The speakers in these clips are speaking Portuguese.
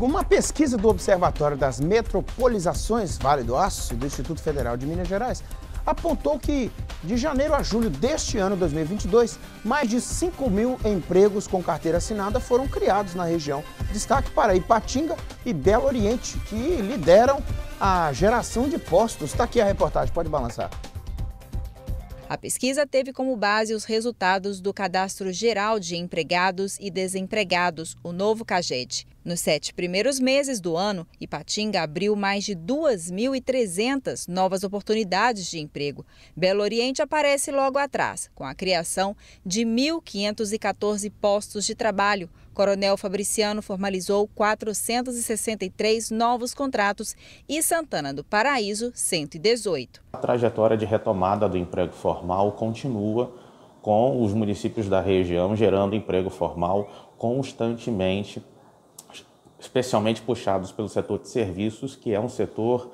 Uma pesquisa do Observatório das Metropolizações Vale do Aço do Instituto Federal de Minas Gerais apontou que, de janeiro a julho deste ano, 2022, mais de 5 mil empregos com carteira assinada foram criados na região. Destaque para Ipatinga e Belo Oriente, que lideram a geração de postos. Está aqui a reportagem, pode balançar. A pesquisa teve como base os resultados do Cadastro Geral de Empregados e Desempregados, o novo CAGED. Nos sete primeiros meses do ano, Ipatinga abriu mais de 2.300 novas oportunidades de emprego. Belo Oriente aparece logo atrás, com a criação de 1.514 postos de trabalho. Coronel Fabriciano formalizou 463 novos contratos e Santana do Paraíso, 118. A trajetória de retomada do emprego formal continua com os municípios da região gerando emprego formal constantemente especialmente puxados pelo setor de serviços, que é um setor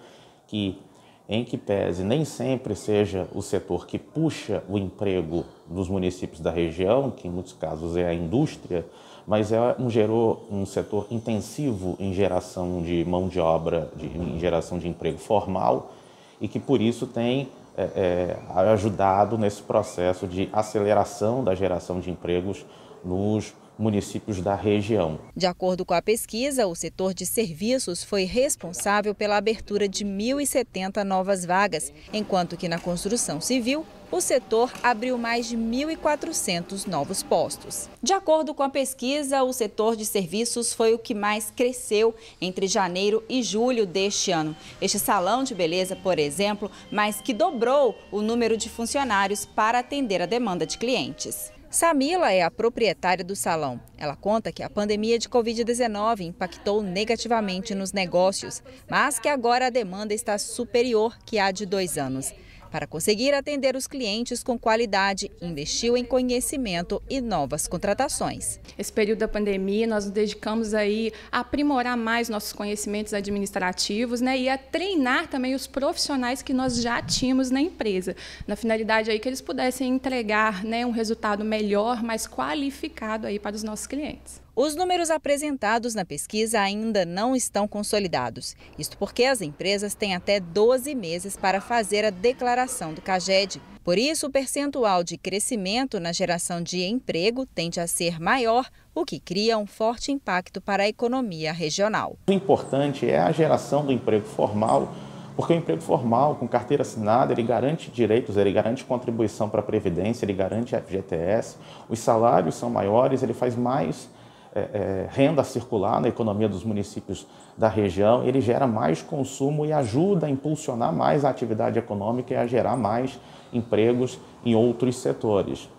que, em que pese, nem sempre seja o setor que puxa o emprego dos municípios da região, que em muitos casos é a indústria, mas é um, gerou, um setor intensivo em geração de mão de obra, de, em geração de emprego formal, e que por isso tem é, é, ajudado nesse processo de aceleração da geração de empregos nos municípios municípios da região. De acordo com a pesquisa, o setor de serviços foi responsável pela abertura de 1.070 novas vagas, enquanto que na construção civil, o setor abriu mais de 1.400 novos postos. De acordo com a pesquisa, o setor de serviços foi o que mais cresceu entre janeiro e julho deste ano. Este salão de beleza, por exemplo, mais que dobrou o número de funcionários para atender a demanda de clientes. Samila é a proprietária do salão. Ela conta que a pandemia de Covid-19 impactou negativamente nos negócios, mas que agora a demanda está superior que a de dois anos. Para conseguir atender os clientes com qualidade, investiu em conhecimento e novas contratações. Esse período da pandemia, nós nos dedicamos aí a aprimorar mais nossos conhecimentos administrativos né, e a treinar também os profissionais que nós já tínhamos na empresa, na finalidade aí que eles pudessem entregar né, um resultado melhor, mais qualificado aí para os nossos clientes. Os números apresentados na pesquisa ainda não estão consolidados. Isto porque as empresas têm até 12 meses para fazer a declaração do CAGED. Por isso, o percentual de crescimento na geração de emprego tende a ser maior, o que cria um forte impacto para a economia regional. O importante é a geração do emprego formal, porque o emprego formal, com carteira assinada, ele garante direitos, ele garante contribuição para a Previdência, ele garante a FGTS, os salários são maiores, ele faz mais é, é, renda circular na economia dos municípios da região, ele gera mais consumo e ajuda a impulsionar mais a atividade econômica e a gerar mais empregos em outros setores.